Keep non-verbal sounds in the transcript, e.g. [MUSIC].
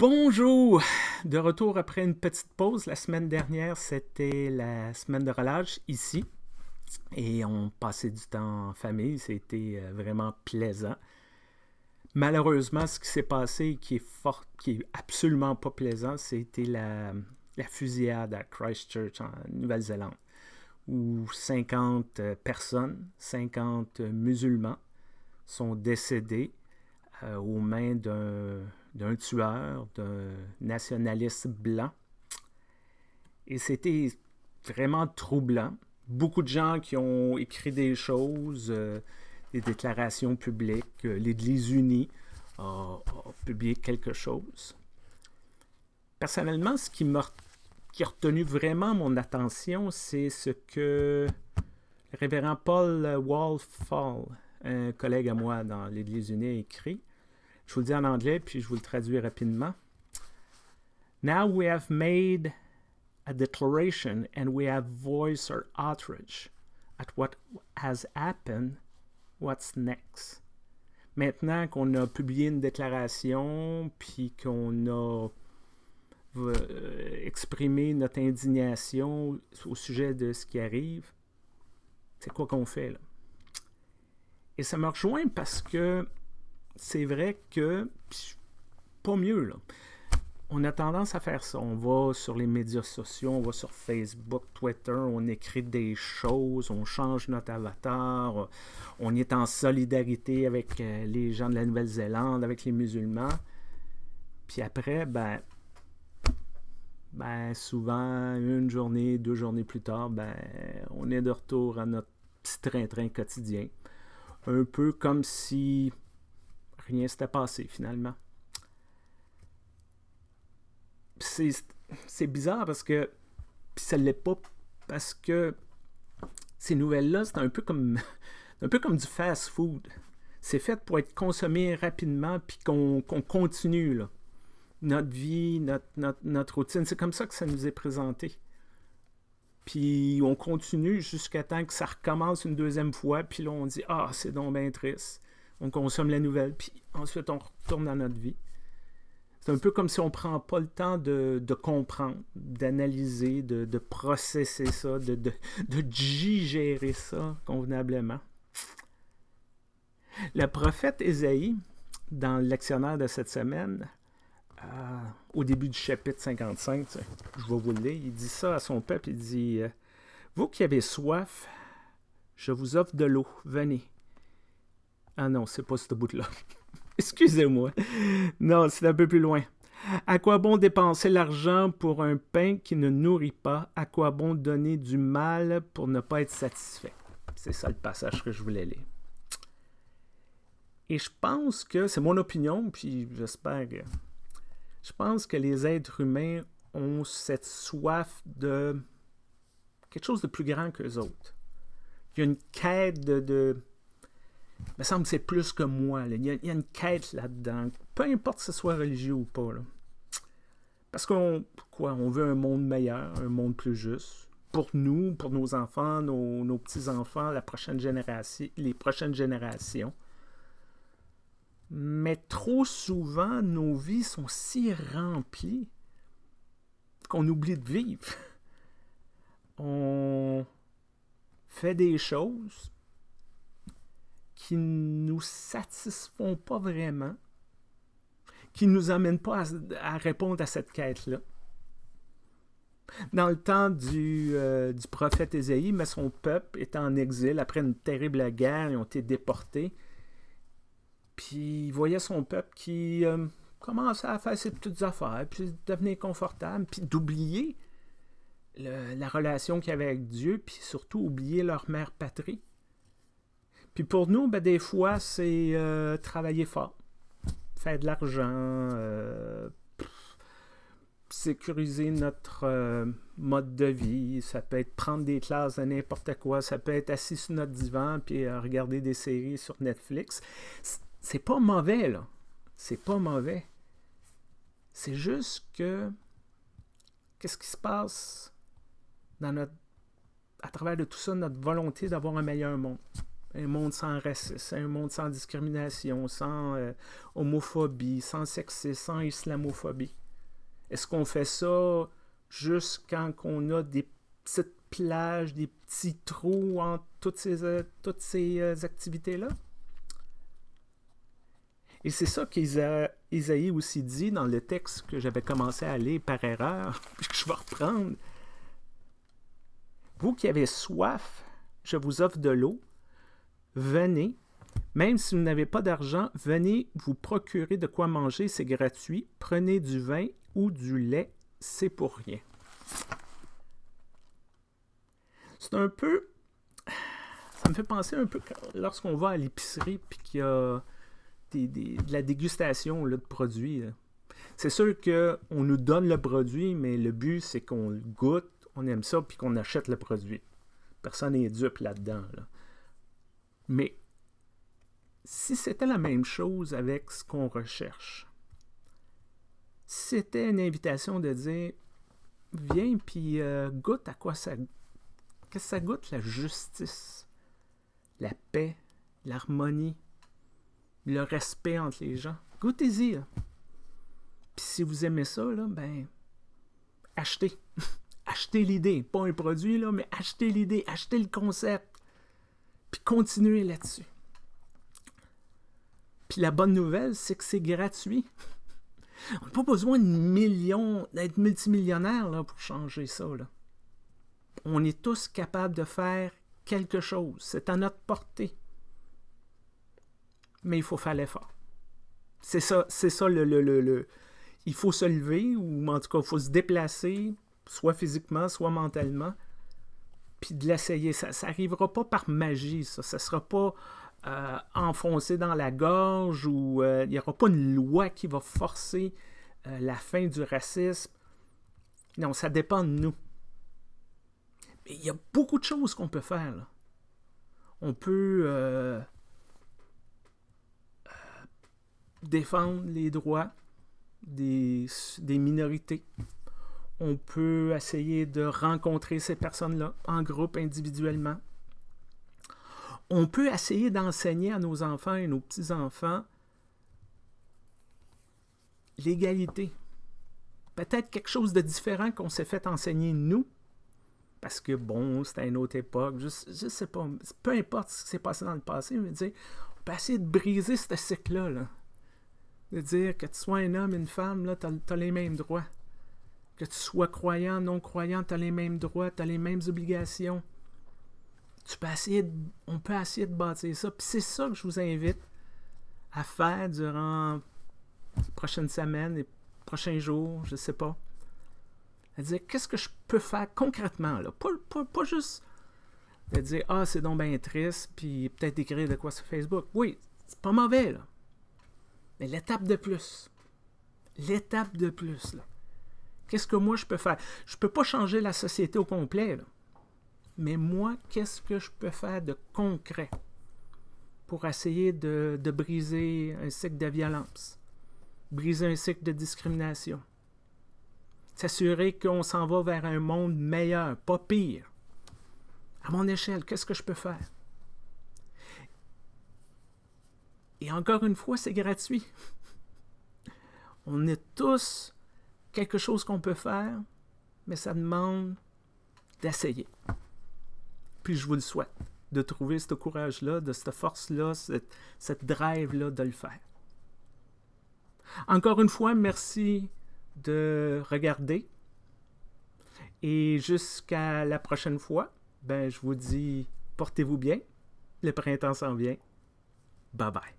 Bonjour! De retour après une petite pause. La semaine dernière, c'était la semaine de relâche ici. Et on passait du temps en famille. C'était euh, vraiment plaisant. Malheureusement, ce qui s'est passé qui est fort, qui est absolument pas plaisant, c'était la, fusillade à Christchurch en Nouvelle-Zélande, où 50 euh, personnes, 50 euh, musulmans sont décédés aux mains d'un d'un tueur, d'un nationaliste blanc. Et c'était vraiment troublant. Beaucoup de gens qui ont écrit des choses, euh, des déclarations publiques. Euh, L'Église unie a, publié quelque chose. Personnellement, ce qui, qui a retenu vraiment mon attention, c'est ce que le révérend Paul Wallfall, un collègue à moi dans l'Église unie, a écrit. Je vous le dis en anglais, puis je vous le traduis rapidement. Now we have made a declaration and we have voiced our outrage at what has happened, what's next. Maintenant qu'on a publié une déclaration, puis qu'on a euh, exprimé notre indignation au sujet de ce qui arrive, c'est quoi qu'on fait là? Et ça me rejoint parce que c'est vrai que pas mieux, là. On a tendance à faire ça. On va sur les médias sociaux, on va sur Facebook, Twitter, on écrit des choses, on change notre avatar, euh, on est en solidarité avec euh, les gens de la Nouvelle-Zélande, avec les musulmans. Puis après, ben, ben, souvent, une journée, deux journées plus tard, ben, on est de retour à notre petit train-train quotidien. Un peu comme si rien s'était passé finalement. C'est bizarre parce que ça l'est pas parce que ces nouvelles-là, c'est un peu comme [LAUGHS] un peu comme du fast-food. C'est fait pour être consommé rapidement puis qu'on continue notre vie, notre, routine. C'est comme ça que ça nous est présenté puis on continue jusqu'à temps que ça recommence une deuxième fois, puis là on dit Ah, c'est donc bien triste on consomme la nouvelle, puis ensuite on retourne dans notre vie. C'est un peu comme si on ne prend pas le temps de, comprendre, d'analyser, de, processer ça, de, de, digérer ça convenablement. Le prophète Ésaïe, dans le lectionnaire de cette semaine, euh, au début du chapitre 55, je vais vous le lire, il dit ça à son peuple, il dit, euh, Vous qui avez soif, je vous offre de l'eau, venez, ah non, c'est pas ce bout-là. [LAUGHS] Excusez-moi. Non, c'est un peu plus loin. À quoi bon dépenser l'argent pour un pain qui ne nourrit pas? À quoi bon donner du mal pour ne pas être satisfait? C'est ça le passage que je voulais lire. Et je pense que, c'est mon opinion, puis j'espère que... Je pense que les êtres humains ont cette soif de quelque chose de plus grand qu'eux autres. Il y a une quête de il me semble que c'est plus que moi. Il, y a, une quête là-dedans. Peu importe que ce soit religieux ou pas. Parce qu'on quoi, on veut un monde meilleur, un monde plus juste. Pour nous, pour nos enfants, nos, nos petits-enfants, la prochaine génération, les prochaines générations. Mais trop souvent, nos vies sont si remplies qu'on oublie de vivre. [LAUGHS] On fait des choses qui ne nous satisfont pas vraiment, qui ne nous amènent pas à, répondre à cette quête-là. Dans le temps du, euh, prophète Ésaïe, mais son peuple était en exil après une terrible guerre, ils ont été déportés. Puis il voyait son peuple qui euh, commençait à faire ses petites affaires, puis devenait confortable, puis d'oublier la relation qu'il avait avec Dieu, puis surtout oublier leur mère patrie. Puis pour nous, ben, des fois, c'est euh, travailler fort, faire de l'argent, euh, sécuriser notre euh, mode de vie. Ça peut être prendre des classes à n'importe quoi. Ça peut être assis sur notre divan puis regarder des séries sur Netflix. C'est pas mauvais, là. C'est pas mauvais. C'est juste que qu'est-ce qui se passe dans à travers de tout ça, notre volonté d'avoir un meilleur monde un monde sans racisme, un monde sans discrimination, sans euh, homophobie, sans sexisme, sans islamophobie? Est-ce qu'on fait ça juste quand on a des petites plages, des petits trous en toutes ces, euh, toutes ces euh, activités-là? Et c'est ça qu'Isaïe aussi dit dans le texte que j'avais commencé à lire par erreur, [LAUGHS] que je vais reprendre. Vous qui avez soif, je vous offre de l'eau venez. Même si vous n'avez pas d'argent, venez vous procurer de quoi manger, c'est gratuit. Prenez du vin ou du lait, c'est pour rien. C'est un peu... Ça me fait penser un peu lorsqu'on va à l'épicerie puis qu'il y a de la dégustation là, de produits. C'est sûr qu'on nous donne le produit, mais le but, c'est qu'on goûte, on aime ça, puis qu'on achète le produit. Personne n'est dupe là-dedans. là dedans mais si c'était la même chose avec ce qu'on recherche, c'était une invitation de dire viens puis euh, goûte à quoi ça que ça goûte la justice, la paix, l'harmonie, le respect entre les gens. Goûtez-y. Puis si vous aimez ça ben achetez. [LAUGHS] achetez l'idée, pas un produit là, mais achetez l'idée, achetez le concept. Puis continuer là-dessus. Puis la bonne nouvelle, c'est que c'est gratuit. On n'a pas besoin de millions, d'être multimillionnaire là, pour changer ça. On est tous capables de faire quelque chose. C'est à notre portée. Mais il faut faire l'effort. C'est ça, ça le, le, Il faut se lever, ou en tout cas, il faut se déplacer, soit physiquement, soit mentalement puis de l'essayer. Ça n'arrivera pas par magie, ça. Ça ne sera pas euh, enfoncé dans la gorge ou euh, il n'y aura pas une loi qui va forcer euh, la fin du racisme. Non, ça dépend de nous. Mais il y a beaucoup de choses qu'on peut faire. On peut défendre les droits des minorités. On peut essayer de rencontrer ces personnes-là en groupe, individuellement. On peut essayer d'enseigner à nos enfants et nos petits-enfants l'égalité. Peut-être quelque chose de différent qu'on s'est fait enseigner nous, parce que bon, c'était une autre époque, je, ne sais pas, peu importe ce qui s'est passé dans le passé, dire, on peut essayer de briser ce cycle-là. De dire que tu sois un homme, une femme, tu as, les mêmes droits. Que tu sois croyant, non croyant, tu as les mêmes droits, tu as les mêmes obligations. Tu peux on peut essayer de bâtir ça. Puis c'est ça que je vous invite à faire durant les prochaines semaines, les prochains jours, je ne sais pas. À dire qu'est-ce que je peux faire concrètement, là. Pas, pas, juste de dire Ah, c'est donc bien triste, puis peut-être écrire de quoi sur Facebook. Oui, c'est pas mauvais, là. Mais l'étape de plus. L'étape de plus, là. Qu'est-ce que moi je peux faire? Je ne peux pas changer la société au complet, mais moi, qu'est-ce que je peux faire de concret pour essayer de briser un cycle de violence, briser un cycle de discrimination, s'assurer qu'on s'en va vers un monde meilleur, pas pire. À mon échelle, qu'est-ce que je peux faire? Et encore une fois, c'est gratuit. [LAUGHS] On est tous quelque chose qu'on peut faire, mais ça demande d'essayer. Puis je vous le souhaite, de trouver ce courage-là, de cette force-là, cette, cette drive-là de le faire. Encore une fois, merci de regarder. Et jusqu'à la prochaine fois, ben, je vous dis, portez-vous bien. Le printemps s'en vient. Bye bye.